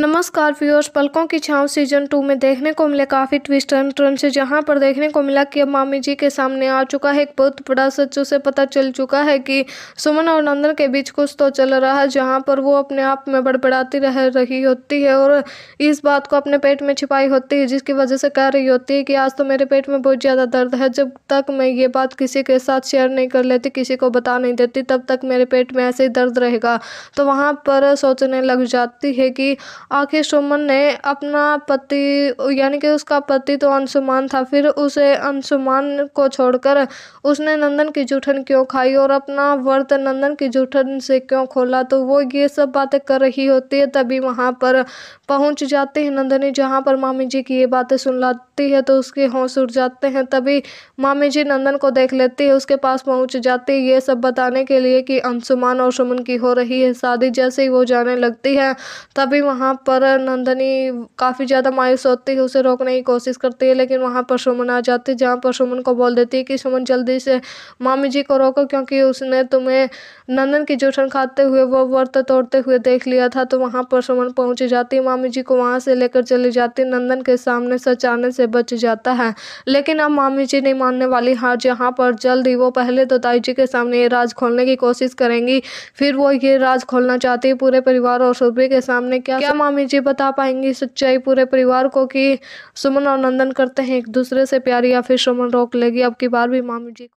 नमस्कार व्यूअर्स पलकों की छांव सीजन टू में देखने को मिले काफ़ी ट्विस्ट एंड टर्न से जहां पर देखने को मिला कि अब मामी जी के सामने आ चुका है एक बहुत बड़ा सच उसे पता चल चुका है कि सुमन और नंदन के बीच कुछ तो चल रहा है जहां पर वो अपने आप में बड़बड़ाती रह रही होती है और इस बात को अपने पेट में छिपाई होती है जिसकी वजह से कह रही होती है कि आज तो मेरे पेट में बहुत ज़्यादा दर्द है जब तक मैं ये बात किसी के साथ शेयर नहीं कर लेती किसी को बता नहीं देती तब तक मेरे पेट में ऐसे ही दर्द रहेगा तो वहाँ पर सोचने लग जाती है कि आखिर सुमन ने अपना पति यानी कि उसका पति तो अंशुमान था फिर उसे अंशुमान को छोड़कर उसने नंदन की जूठन क्यों खाई और अपना व्रत नंदन की जूठन से क्यों खोला तो वो ये सब बातें कर रही होती है तभी वहाँ पर पहुँच जाते हैं नंदनी जहाँ पर मामी जी की ये बातें सुन लाती है तो उसके होश उठ जाते हैं तभी मामी जी नंदन को देख लेती है उसके पास पहुँच जाती है ये सब बताने के लिए कि अंशुमान और सुमन की हो रही है शादी जैसे ही वो जाने लगती है तभी वहाँ पर नंदनी काफ़ी ज़्यादा मायूस होती है उसे रोकने की कोशिश करती है लेकिन वहाँ पर सुमन आ जाती है जहाँ पर सुमन को बोल देती है कि सुमन जल्दी से मामी जी को रोको क्योंकि उसने तुम्हें नंदन की जूठन खाते हुए वो व्रत तोड़ते हुए देख लिया था तो वहाँ पर सुमन पहुँच जाती है मामी जी को वहाँ से लेकर चली जाती नंदन के सामने सचाने से बच जाता है लेकिन अब मामी जी नहीं मानने वाली हार जहाँ पर जल्द ही वो पहले तो ताई जी के सामने ये राज खोलने की कोशिश करेंगी फिर वो ये राज खोलना चाहती है पूरे परिवार और सुरभि के सामने क्या क्या स्वामी जी बता पाएंगी सच्चाई पूरे परिवार को कि सुमन और नंदन करते हैं एक दूसरे से प्यार या फिर सुमन रोक लेगी अब की बार भी मामी जी